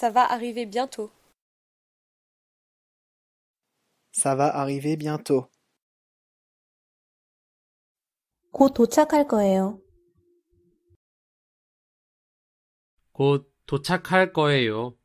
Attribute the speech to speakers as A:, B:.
A: Ça va arriver bientôt.
B: Ça va
C: arriver bientôt.
D: 곧 도착할 거예요.
C: 곧 도착할 거예요.